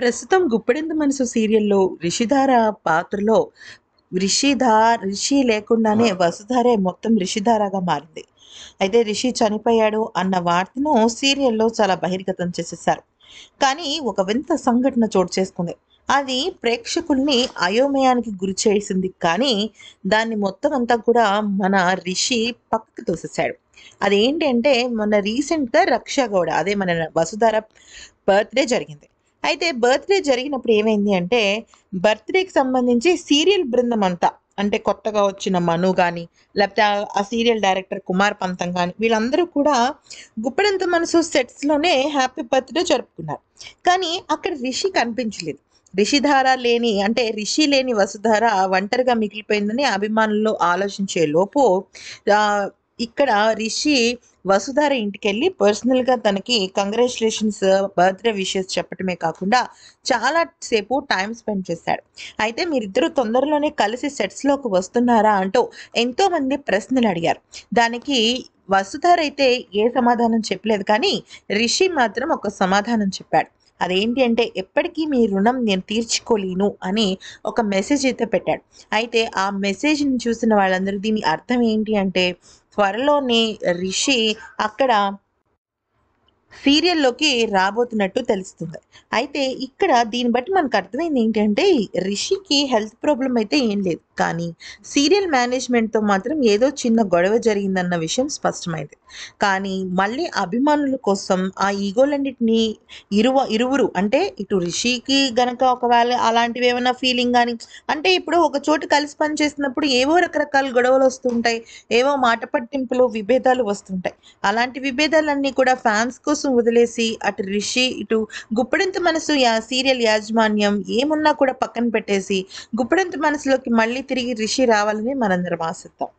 ప్రస్తుతం గుప్పెడింది మనసు సీరియల్లో రిషిధార పాత్రలో రిషిధార్ రిషి లేకుండానే వసుధారే మొత్తం రిషిధారగా మారింది అయితే రిషి చనిపోయాడు అన్న వార్తను సీరియల్లో చాలా బహిర్గతం చేసేసారు కానీ ఒక వింత సంఘటన చోటు చేసుకుంది అది ప్రేక్షకుల్ని అయోమయానికి గురి చేసింది కానీ దాన్ని మొత్తం అంతా కూడా మన రిషి పక్కకు తోసేసాడు అదేంటంటే మొన్న రీసెంట్గా రక్ష గౌడ అదే మన వసుధార బర్త్డే జరిగింది అయితే బర్త్డే జరిగినప్పుడు ఏమైంది అంటే బర్త్డేకి సంబంధించి సీరియల్ బృందం అంతా అంటే కొత్తగా వచ్చిన మను కానీ లేకపోతే ఆ సీరియల్ డైరెక్టర్ కుమార్ పంతం కానీ వీళ్ళందరూ కూడా గుప్పడంత మనసు సెట్స్లోనే హ్యాపీ బర్త్డే జరుపుకున్నారు కానీ అక్కడ రిషి కనిపించలేదు రిషిధార లేని అంటే రిషి లేని వసుధార ఒంటరిగా మిగిలిపోయిందని అభిమానుల్లో ఆలోచించే లోపు ఇక్కడ రిషి వసుధార ఇంటికి వెళ్ళి పర్సనల్గా తనకి కంగ్రాచులేషన్స్ బర్త్డే విషెస్ చెప్పటమే కాకుండా చాలా సేపు టైం స్పెండ్ చేశాడు అయితే మీరిద్దరూ తొందరలోనే కలిసి సెట్స్లోకి వస్తున్నారా అంటూ ఎంతోమంది ప్రశ్నలు అడిగారు దానికి వసుధార్ అయితే ఏ సమాధానం చెప్పలేదు కానీ రిషి మాత్రం ఒక సమాధానం చెప్పాడు అదేంటి అంటే ఎప్పటికీ మీ రుణం నేను తీర్చుకోలేను అని ఒక మెసేజ్ అయితే పెట్టాడు అయితే ఆ మెసేజ్ని చూసిన వాళ్ళందరూ దీని అర్థం ఏంటి అంటే త్వరలోని రిషి అక్కడ సీరియల్లోకి రాబోతున్నట్టు తెలుస్తుంది అయితే ఇక్కడ దీన్ని బట్టి మనకు అర్థమైంది ఏంటంటే రిషికి హెల్త్ ప్రాబ్లం అయితే ఏం లేదు కానీ సీరియల్ మేనేజ్మెంట్తో మాత్రం ఏదో చిన్న గొడవ జరిగిందన్న విషయం స్పష్టమైంది కానీ మళ్ళీ అభిమానుల కోసం ఆ ఈగోలన్నింటినీ ఇరువ ఇరువురు అంటే ఇటు రిషికి గనక ఒకవేళ అలాంటివి ఏమైనా ఫీలింగ్ కానీ అంటే ఇప్పుడు ఒక చోటు కలిసి పనిచేసినప్పుడు ఏవో రకరకాల గొడవలు వస్తుంటాయి ఏవో మాట పట్టింపులు విభేదాలు వస్తుంటాయి అలాంటి విభేదాలన్నీ కూడా ఫ్యాన్స్ కోసం వదిలేసి అటు రిషి ఇటు గుప్పడంత మనసు యా సీరియల్ యాజమాన్యం ఏమున్నా కూడా పక్కన పెట్టేసి గుప్పడంత మనసులోకి మళ్ళీ తిరిగి రిషి రావాలని మనందరం ఆశిద్దాం